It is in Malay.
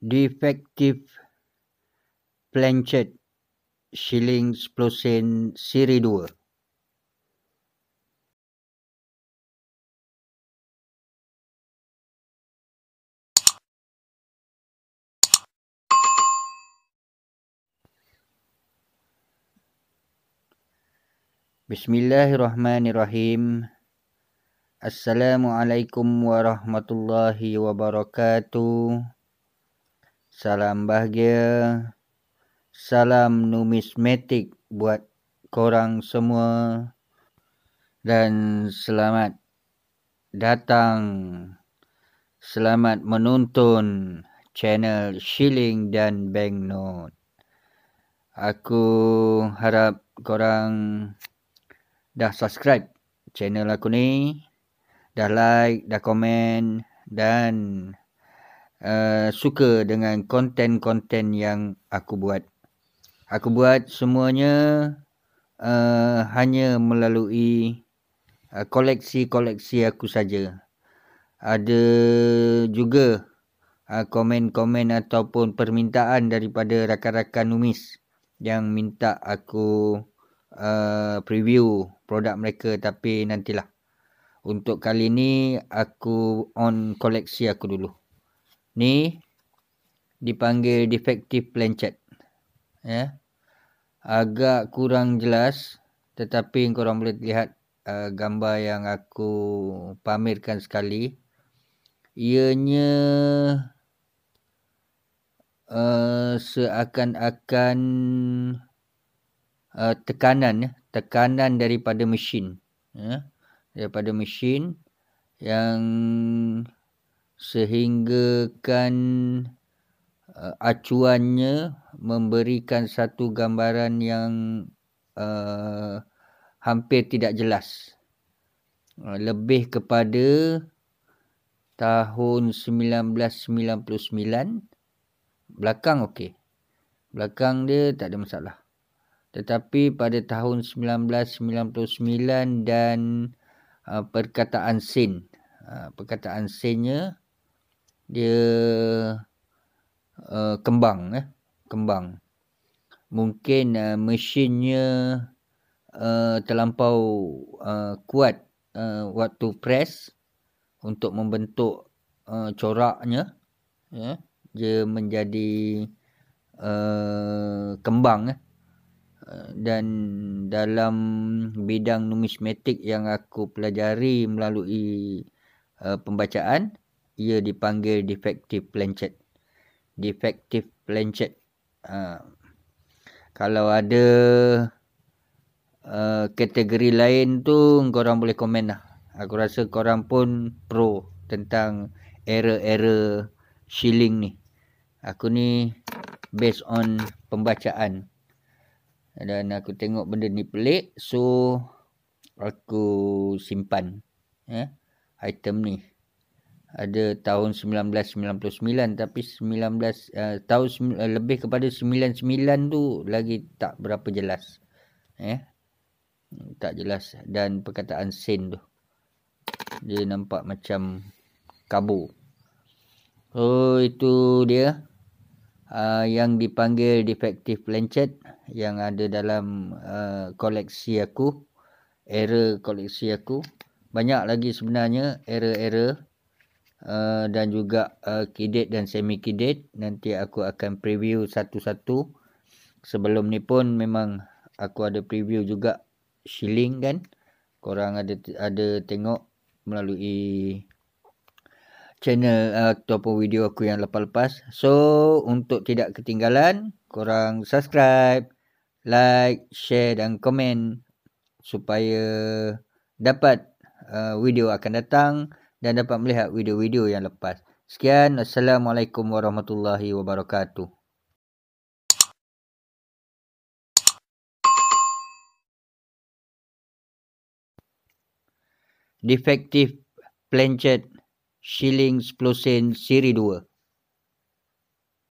defective planchet shilling sen siri 2. Bismillahirrahmanirrahim. Assalamualaikum warahmatullahi wabarakatuh salam bahagia, salam numismatik buat korang semua dan selamat datang, selamat menonton channel Shilling dan Banknote. Aku harap korang dah subscribe channel aku ni, dah like, dah komen dan uh, suka dengan konten-konten yang aku buat. Aku buat semuanya uh, hanya melalui uh, koleksi-koleksi aku saja. Ada juga uh, komen-komen ataupun permintaan daripada rakan-rakan Numis yang minta aku uh, preview produk mereka tapi nantilah. Untuk kali ni aku on koleksi aku dulu ni dipanggil defective planchet. Ya. Agak kurang jelas tetapi korang boleh lihat uh, gambar yang aku pamerkan sekali. Ianya uh, seakan-akan uh, tekanan ya. tekanan daripada mesin ya. daripada mesin yang sehinggakan uh, acuannya memberikan satu gambaran yang uh, hampir tidak jelas. Uh, lebih kepada tahun 1999 belakang okey. Belakang dia tak ada masalah. Tetapi pada tahun 1999 dan uh, perkataan Sin. Uh, perkataan Sinnya dia uh, kembang eh kembang mungkin uh, mesinnya uh, terlampau uh, kuat uh, waktu press untuk membentuk uh, coraknya ya yeah. dia menjadi uh, kembang eh uh, dan dalam bidang numismatik yang aku pelajari melalui uh, pembacaan ia dipanggil defective planchet. Defective planchet. Uh, kalau ada uh, kategori lain tu, korang boleh komen lah. Aku rasa korang pun pro tentang error-error shilling ni. Aku ni based on pembacaan. Dan aku tengok benda ni pelik. So, aku simpan eh, item ni ada tahun 1999 tapi 19 uh, eh, tahun uh, lebih kepada 99 tu lagi tak berapa jelas ya yeah? tak jelas dan perkataan sin tu dia nampak macam kabur oh itu dia uh, yang dipanggil defective planchet yang ada dalam uh, koleksi aku error koleksi aku banyak lagi sebenarnya era-era. Uh, dan juga uh, kidet dan semi kidet nanti aku akan preview satu-satu sebelum ni pun memang aku ada preview juga shilling kan korang ada ada tengok melalui channel uh, ataupun video aku yang lepas-lepas so untuk tidak ketinggalan korang subscribe like share dan komen supaya dapat uh, video akan datang dan dapat melihat video-video yang lepas. Sekian, Assalamualaikum Warahmatullahi Wabarakatuh. Defective Planchet Shilling Splosin Series 2